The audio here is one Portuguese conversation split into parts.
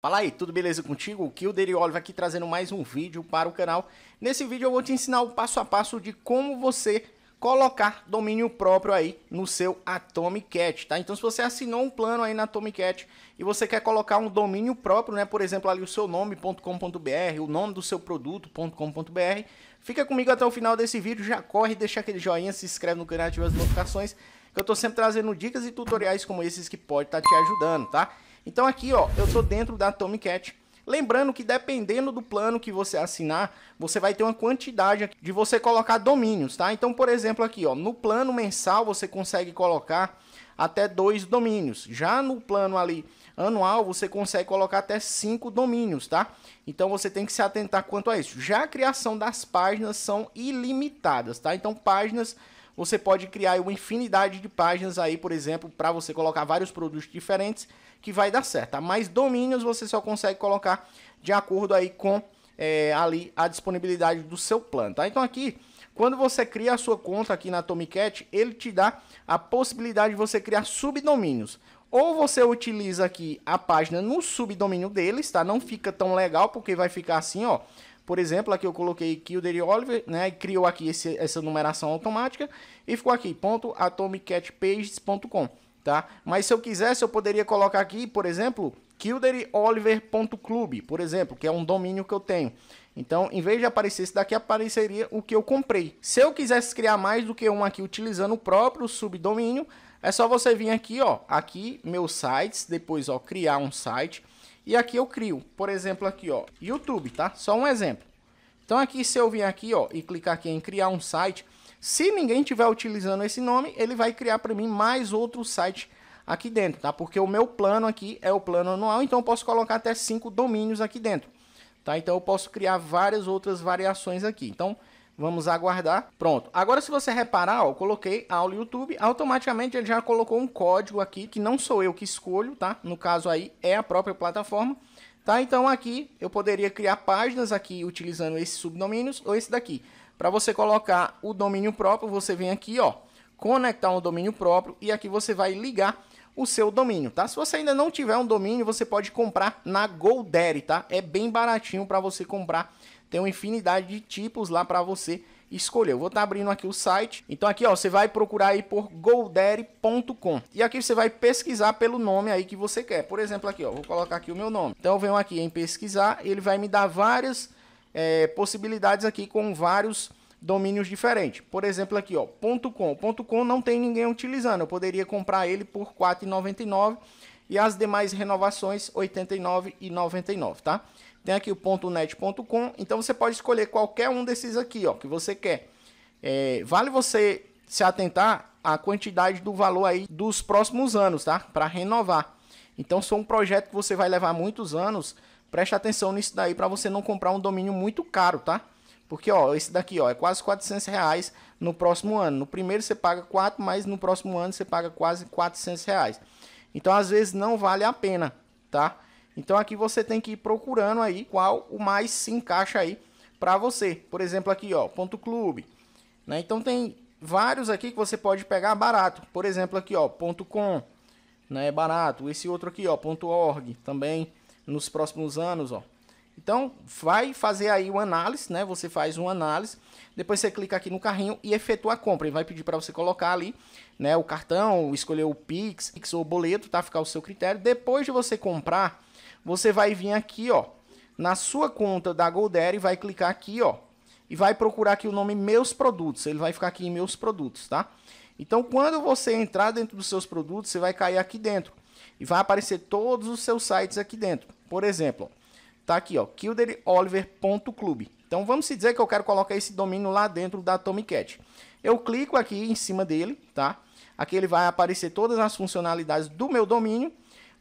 Fala aí, tudo beleza contigo? O Kilder e Oliver aqui trazendo mais um vídeo para o canal. Nesse vídeo eu vou te ensinar o passo a passo de como você colocar domínio próprio aí no seu Atomicat, tá? Então se você assinou um plano aí na Atomicat e você quer colocar um domínio próprio, né? Por exemplo, ali o seu nome.com.br, o nome do seu produto.com.br, fica comigo até o final desse vídeo, já corre, deixa aquele joinha, se inscreve no canal, ativa as notificações, que eu tô sempre trazendo dicas e tutoriais como esses que pode estar tá te ajudando, tá? Então aqui, ó, eu estou dentro da Tomcat. Lembrando que dependendo do plano que você assinar, você vai ter uma quantidade de você colocar domínios, tá? Então, por exemplo, aqui, ó, no plano mensal você consegue colocar até dois domínios. Já no plano ali anual, você consegue colocar até cinco domínios, tá? Então você tem que se atentar quanto a isso. Já a criação das páginas são ilimitadas, tá? Então páginas você pode criar uma infinidade de páginas aí, por exemplo, para você colocar vários produtos diferentes, que vai dar certo. Tá? Mas domínios você só consegue colocar de acordo aí com é, ali a disponibilidade do seu plano. Tá? Então aqui, quando você cria a sua conta aqui na Tomcat, ele te dá a possibilidade de você criar subdomínios. Ou você utiliza aqui a página no subdomínio deles, tá? Não fica tão legal porque vai ficar assim, ó. Por exemplo, aqui eu coloquei Kilder e Oliver, né? E criou aqui esse, essa numeração automática e ficou aqui, ponto atomicatpages.com, tá? Mas se eu quisesse, eu poderia colocar aqui, por exemplo, kilderoliver.club, por exemplo, que é um domínio que eu tenho. Então, em vez de aparecer esse daqui, apareceria o que eu comprei. Se eu quisesse criar mais do que um aqui utilizando o próprio subdomínio, é só você vir aqui, ó, aqui, meus sites, depois, ó, criar um site. E aqui eu crio, por exemplo, aqui, ó, YouTube, tá? Só um exemplo. Então aqui, se eu vir aqui, ó, e clicar aqui em criar um site, se ninguém tiver utilizando esse nome, ele vai criar para mim mais outro site aqui dentro, tá? Porque o meu plano aqui é o plano anual, então eu posso colocar até cinco domínios aqui dentro, tá? Então eu posso criar várias outras variações aqui. Então, Vamos aguardar. Pronto. Agora, se você reparar, ó, eu coloquei aula YouTube. Automaticamente ele já colocou um código aqui, que não sou eu que escolho, tá? No caso aí, é a própria plataforma. Tá? Então, aqui eu poderia criar páginas aqui utilizando esses subdomínios ou esse daqui. Para você colocar o domínio próprio, você vem aqui, ó, conectar um domínio próprio e aqui você vai ligar o seu domínio, tá? Se você ainda não tiver um domínio, você pode comprar na GoDaddy, tá? É bem baratinho para você comprar tem uma infinidade de tipos lá para você escolher. Eu vou estar tá abrindo aqui o site. Então aqui, ó, você vai procurar aí por goldere.com. E aqui você vai pesquisar pelo nome aí que você quer. Por exemplo, aqui, ó, vou colocar aqui o meu nome. Então eu venho aqui em pesquisar, ele vai me dar várias é, possibilidades aqui com vários domínios diferentes. Por exemplo, aqui, ó, .com. .com não tem ninguém utilizando. Eu poderia comprar ele por R$ 4,99 e as demais renovações R$ 89,99, tá? Tem aqui o .net.com, então você pode escolher qualquer um desses aqui, ó, que você quer. É, vale você se atentar à quantidade do valor aí dos próximos anos, tá? Para renovar. Então, se for um projeto que você vai levar muitos anos, preste atenção nisso daí para você não comprar um domínio muito caro, tá? Porque, ó, esse daqui, ó, é quase 400 reais no próximo ano. No primeiro você paga 4, mas no próximo ano você paga quase 400 reais. Então, às vezes, não vale a pena, tá? Então aqui você tem que ir procurando aí qual o mais se encaixa aí para você. Por exemplo, aqui ó, ponto clube. Né? Então tem vários aqui que você pode pegar barato. Por exemplo, aqui ó, ponto com, né, é barato. Esse outro aqui ó, ponto org, também nos próximos anos, ó. Então, vai fazer aí o análise, né? Você faz uma análise, depois você clica aqui no carrinho e efetua a compra. Ele vai pedir para você colocar ali, né, o cartão, escolher o Pix, Pix ou boleto, tá? Ficar o seu critério. Depois de você comprar, você vai vir aqui, ó, na sua conta da e vai clicar aqui, ó, e vai procurar aqui o nome Meus Produtos. Ele vai ficar aqui em Meus Produtos, tá? Então, quando você entrar dentro dos seus produtos, você vai cair aqui dentro e vai aparecer todos os seus sites aqui dentro. Por exemplo, tá aqui, ó, kilderoliver.club. Então, vamos se dizer que eu quero colocar esse domínio lá dentro da Tomcat. Eu clico aqui em cima dele, tá? Aqui ele vai aparecer todas as funcionalidades do meu domínio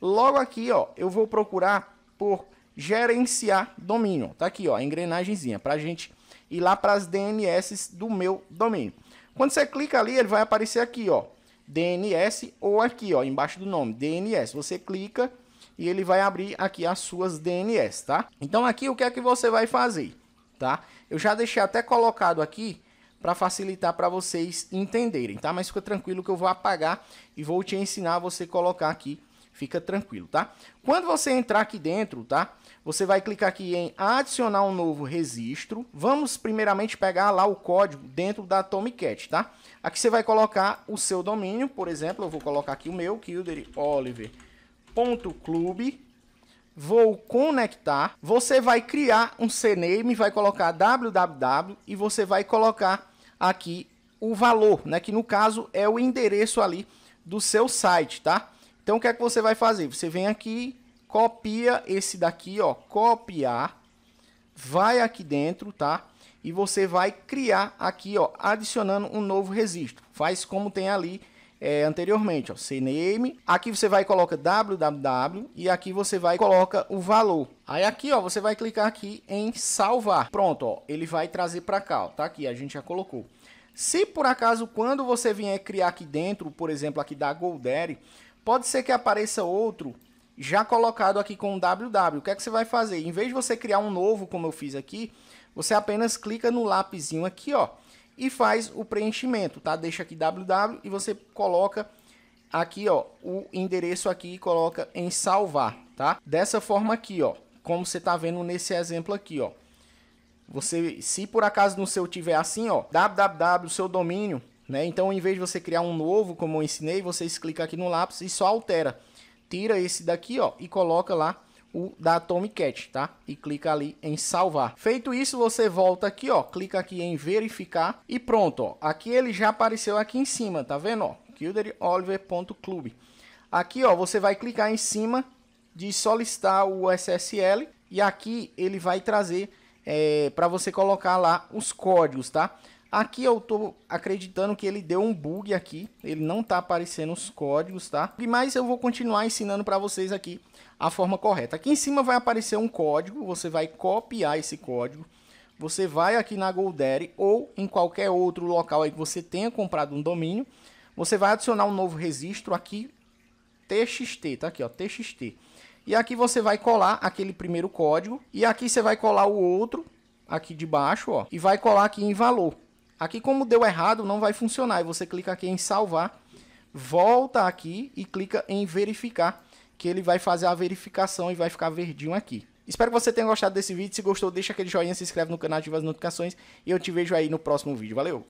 Logo aqui, ó, eu vou procurar por gerenciar domínio. Tá aqui, ó, a engrenagemzinha para a gente ir lá para as DNS do meu domínio. Quando você clica ali, ele vai aparecer aqui, ó, DNS ou aqui, ó, embaixo do nome, DNS. Você clica e ele vai abrir aqui as suas DNS, tá? Então aqui o que é que você vai fazer, tá? Eu já deixei até colocado aqui para facilitar para vocês entenderem, tá? Mas fica tranquilo que eu vou apagar e vou te ensinar a você colocar aqui Fica tranquilo, tá? Quando você entrar aqui dentro, tá? Você vai clicar aqui em adicionar um novo registro. Vamos primeiramente pegar lá o código dentro da Tomcat, tá? Aqui você vai colocar o seu domínio, por exemplo, eu vou colocar aqui o meu, kilderoliver.clube vou conectar, você vai criar um CNAME, vai colocar www e você vai colocar aqui o valor, né, que no caso é o endereço ali do seu site, tá? Então o que é que você vai fazer? Você vem aqui, copia esse daqui, ó, copiar, vai aqui dentro, tá? E você vai criar aqui, ó, adicionando um novo registro. Faz como tem ali é, anteriormente, ó, CNAME. Aqui você vai coloca www e aqui você vai coloca o valor. Aí aqui, ó, você vai clicar aqui em salvar. Pronto, ó, ele vai trazer para cá, ó, tá aqui, a gente já colocou. Se por acaso quando você vier criar aqui dentro, por exemplo, aqui da Goldere, Pode ser que apareça outro já colocado aqui com www. O que é que você vai fazer? Em vez de você criar um novo, como eu fiz aqui, você apenas clica no lápisinho aqui, ó, e faz o preenchimento, tá? Deixa aqui www e você coloca aqui, ó, o endereço aqui e coloca em salvar, tá? Dessa forma aqui, ó, como você tá vendo nesse exemplo aqui, ó. Você, se por acaso no seu tiver assim, ó, www, seu domínio, né? Então, em vez de você criar um novo, como eu ensinei, vocês clicam aqui no lápis e só altera. Tira esse daqui ó, e coloca lá o da Atomicat, tá? E clica ali em salvar. Feito isso, você volta aqui, ó, clica aqui em verificar e pronto, ó. Aqui ele já apareceu aqui em cima, tá vendo, ó? KilderOliver.club. Aqui, ó, você vai clicar em cima de solicitar o SSL e aqui ele vai trazer é, eh, para você colocar lá os códigos, tá? Aqui eu tô acreditando que ele deu um bug aqui, ele não tá aparecendo os códigos, tá? Mas eu vou continuar ensinando para vocês aqui a forma correta. Aqui em cima vai aparecer um código, você vai copiar esse código. Você vai aqui na Goldere ou em qualquer outro local aí que você tenha comprado um domínio. Você vai adicionar um novo registro aqui, TXT, tá aqui ó, TXT. E aqui você vai colar aquele primeiro código e aqui você vai colar o outro aqui de baixo, ó, e vai colar aqui em valor. Aqui, como deu errado, não vai funcionar. E você clica aqui em salvar, volta aqui e clica em verificar, que ele vai fazer a verificação e vai ficar verdinho aqui. Espero que você tenha gostado desse vídeo. Se gostou, deixa aquele joinha, se inscreve no canal, ativa as notificações. E eu te vejo aí no próximo vídeo. Valeu!